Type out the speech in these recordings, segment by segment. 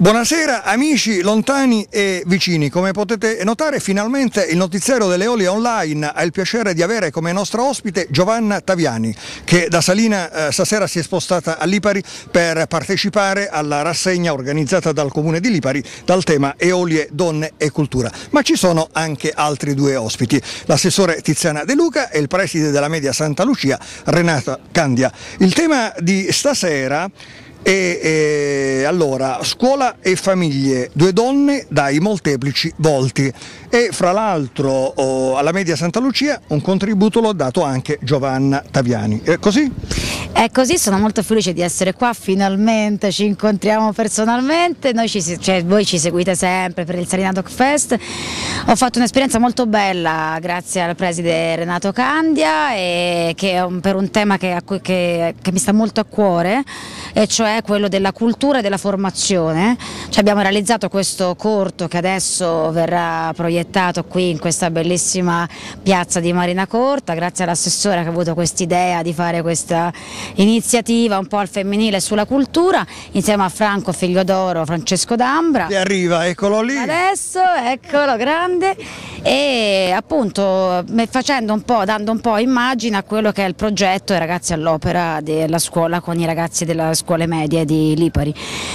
Buonasera amici lontani e vicini, come potete notare finalmente il notiziario delle Oli Online ha il piacere di avere come nostra ospite Giovanna Taviani che da Salina eh, stasera si è spostata a Lipari per partecipare alla rassegna organizzata dal comune di Lipari dal tema Eolie, donne e cultura, ma ci sono anche altri due ospiti, l'assessore Tiziana De Luca e il preside della media Santa Lucia Renata Candia. Il tema di stasera e, e, allora, scuola e famiglie, due donne dai molteplici volti e fra l'altro oh, alla media Santa Lucia un contributo l'ha dato anche Giovanna Taviani. È così? È così, sono molto felice di essere qua, finalmente ci incontriamo personalmente, ci, cioè, voi ci seguite sempre per il Salinato Fest, ho fatto un'esperienza molto bella grazie al preside Renato Candia e che è un, per un tema che, cui, che, che mi sta molto a cuore, e cioè è quello della cultura e della formazione. Cioè abbiamo realizzato questo corto che adesso verrà proiettato qui in questa bellissima piazza di Marina Corta, grazie all'assessore che ha avuto quest'idea di fare questa iniziativa un po' al femminile sulla cultura, insieme a Franco Figliodoro, Francesco D'Ambra. E arriva, eccolo lì. Adesso, eccolo, grande. E appunto facendo un po', dando un po' immagine a quello che è il progetto I ragazzi all'opera della scuola con i ragazzi della scuola media commedia di Lipari.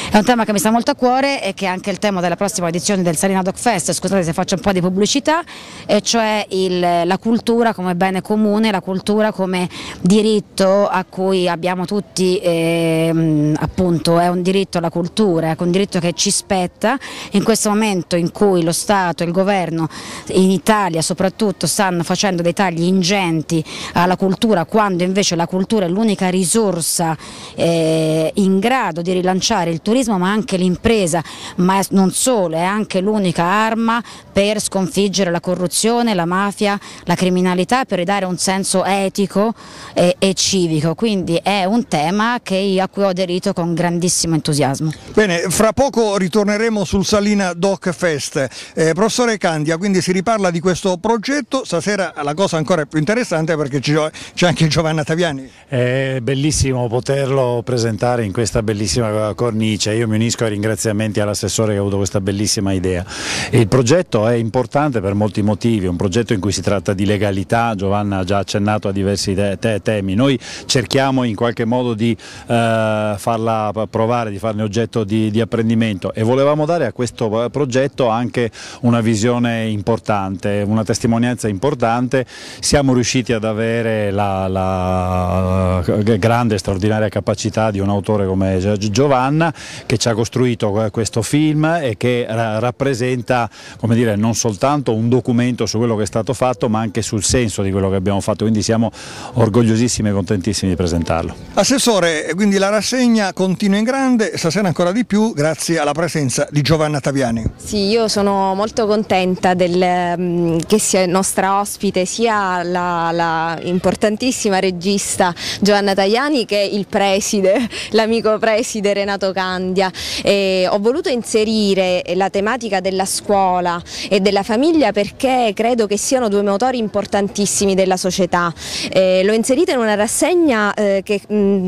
È un tema che mi sta molto a cuore e che è anche il tema della prossima edizione del Salina Dog Fest, scusate se faccio un po' di pubblicità, e cioè il, la cultura come bene comune, la cultura come diritto a cui abbiamo tutti, eh, appunto è un diritto alla cultura, è un diritto che ci spetta in questo momento in cui lo Stato e il governo in Italia soprattutto stanno facendo dei tagli ingenti alla cultura quando invece la cultura è l'unica risorsa eh, in in grado di rilanciare il turismo ma anche l'impresa, ma non solo, è anche l'unica arma per sconfiggere la corruzione, la mafia, la criminalità, per ridare un senso etico e, eh, e civico, quindi è un tema che, a cui ho aderito con grandissimo entusiasmo. Bene, fra poco ritorneremo sul Salina Doc Fest. Eh, professore Candia, quindi si riparla di questo progetto, stasera la cosa ancora più interessante perché c'è anche Giovanna Taviani. È bellissimo poterlo presentare in questo questa bellissima cornice. Io mi unisco ai ringraziamenti all'assessore che ha avuto questa bellissima idea. Il progetto è importante per molti motivi, è un progetto in cui si tratta di legalità, Giovanna ha già accennato a diversi te te temi. Noi cerchiamo in qualche modo di eh, farla provare, di farne oggetto di, di apprendimento e volevamo dare a questo eh, progetto anche una visione importante, una testimonianza importante. Siamo riusciti ad avere la, la eh, grande, straordinaria capacità di un autore come come eh, Giovanna che ci ha costruito eh, questo film e che rappresenta come dire, non soltanto un documento su quello che è stato fatto ma anche sul senso di quello che abbiamo fatto, quindi siamo orgogliosissimi e contentissimi di presentarlo. Assessore, eh, quindi la rassegna continua in grande, stasera ancora di più grazie alla presenza di Giovanna Taviani. Sì, io sono molto contenta del, mm, che sia nostra ospite sia la, la importantissima regista Giovanna Tajani che il preside, l'amico tecnico preside Renato Candia. E ho voluto inserire la tematica della scuola e della famiglia perché credo che siano due motori importantissimi della società. Eh, l'ho inserita in una rassegna eh, che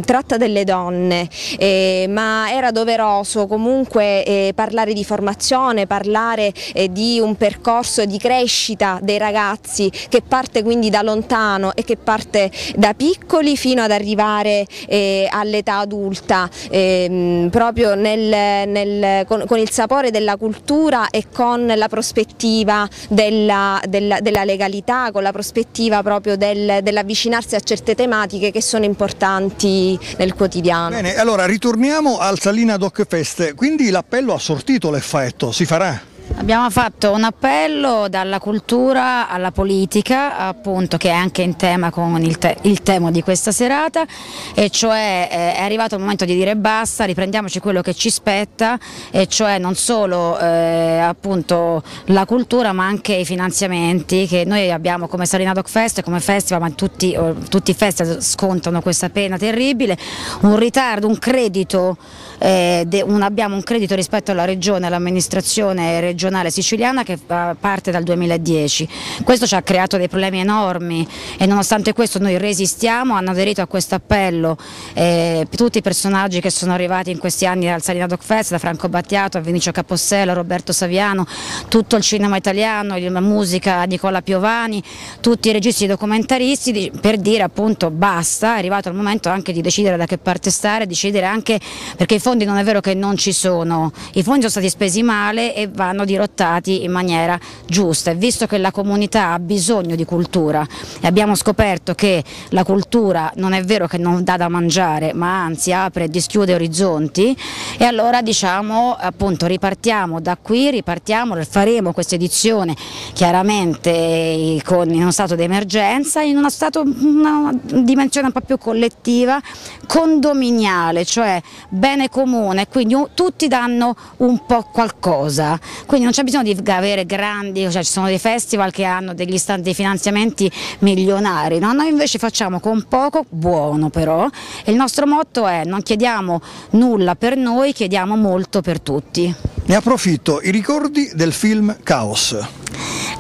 tratta delle donne, ma era doveroso comunque eh, parlare di formazione, parlare eh, di un percorso di crescita dei ragazzi che parte quindi da lontano e che parte da piccoli fino ad arrivare all'età adulta ehm, proprio nel, nel, con, con, il sapore della cultura e con la prospettiva della, della, della legalità, con la prospettiva proprio del, dell'avvicinarsi a certe tematiche che sono importanti nel quotidiano. Bene, allora ritorniamo al Salina Doc Fest, quindi l'appello ha sortito l'effetto, si farà? Abbiamo fatto un appello dalla cultura alla politica, appunto, che è anche in tema con il, te il tema di questa serata, e cioè eh, è arrivato il momento di dire basta, riprendiamoci quello che ci spetta, e cioè non solo eh, appunto, la cultura ma anche i finanziamenti che noi abbiamo come Sarina Dog Fest e come festival, ma tutti, oh, tutti, i festival scontano questa pena terribile, un ritardo, un credito, eh, abbiamo un credito rispetto alla regione, all'amministrazione regionale regionale siciliana che eh, parte dal 2010. Questo ci ha creato dei problemi enormi e nonostante questo noi resistiamo, hanno aderito a questo appello eh, tutti i personaggi che sono arrivati in questi anni al Salina Doc Fest, da Franco Battiato a Vinicio Capossello, Roberto Saviano, tutto il cinema italiano, la musica Nicola Piovani, tutti i registi documentaristi per dire appunto basta, è arrivato il momento anche di decidere da che parte stare, decidere anche perché i fondi non è vero che non ci sono, i fondi sono stati spesi male e vanno vengono dirottati in maniera giusta e visto che la comunità ha bisogno di cultura e abbiamo scoperto che la cultura non è vero che non dà da mangiare ma anzi apre e dischiude orizzonti e allora diciamo appunto ripartiamo da qui, ripartiamo, faremo questa edizione chiaramente con, in uno stato di emergenza, in uno stato, una dimensione un po' più collettiva, condominiale, cioè bene comune, quindi tutti danno un po' qualcosa. Quindi quindi non c'è bisogno di avere grandi, cioè ci sono dei festival che hanno degli stand, dei finanziamenti milionari, no? noi invece facciamo con poco, buono però, e il nostro motto è non chiediamo nulla per noi, chiediamo molto per tutti. Ne approfitto, i ricordi del film Caos.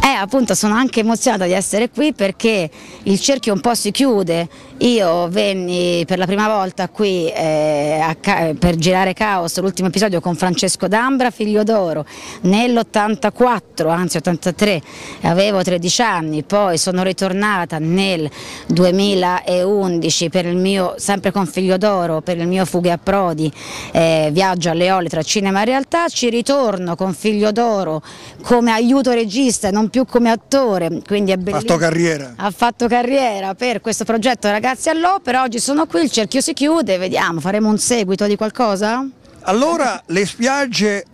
Eh, appunto sono anche emozionata di essere qui perché il cerchio un po' si chiude, io venni per la prima volta qui eh, a, per girare Caos, l'ultimo episodio con Francesco D'Ambra, figlio d'oro, nell'84, anzi 83, avevo 13 anni, poi sono ritornata nel 2011 per il mio, sempre con figlio d'oro, per il mio Fughe a Prodi, eh, viaggio alle ole tra cinema e realtà, ci ritorno con figlio d'oro come aiuto regista, e non più come attore, quindi è Ha fatto carriera. Ha fatto carriera carriera per questo progetto Ragazzi all'Opera, oggi sono qui, il cerchio si chiude, vediamo, faremo un seguito di qualcosa? Allora le spiagge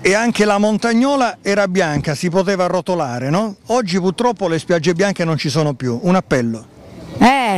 e anche la montagnola era bianca, si poteva arrotolare, no? Oggi purtroppo le spiagge bianche non ci sono più, un appello.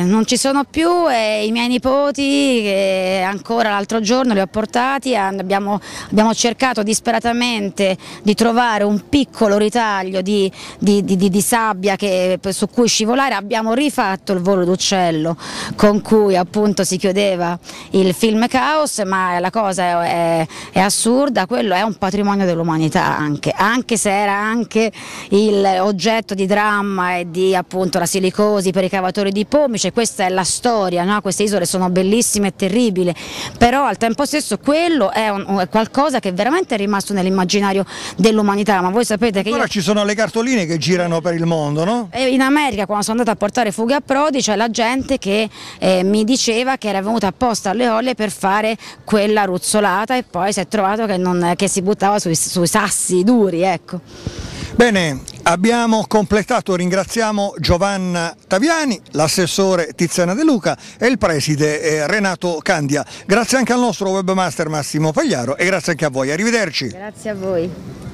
Eh, non ci sono più e i miei nipoti che ancora l'altro giorno li ho portati, abbiamo, abbiamo, cercato disperatamente di trovare un piccolo ritaglio di, di, di, di sabbia che, su cui scivolare, abbiamo rifatto il volo d'uccello con cui appunto si chiudeva il film Caos, ma la cosa è, è assurda, quello è un patrimonio dell'umanità anche, anche se era anche il oggetto di dramma e di appunto la silicosi per i cavatori di pomice, perché questa è la storia, no? queste isole sono bellissime e terribili, però al tempo stesso quello è, un, è qualcosa che veramente è rimasto nell'immaginario dell'umanità, ma voi sapete che... Ora io... ci sono le cartoline che girano per il mondo, no? In America quando sono andata a portare fughe a Prodi c'è la gente che eh, mi diceva che era venuta apposta alle olle per fare quella ruzzolata e poi si è trovato che, non, che si buttava sui, sui sassi duri, ecco. Bene, Abbiamo completato, ringraziamo Giovanna Taviani, l'assessore Tiziana De Luca e il preside eh, Renato Candia. Grazie anche al nostro webmaster Massimo Pagliaro e grazie anche a voi. Arrivederci. Grazie a voi.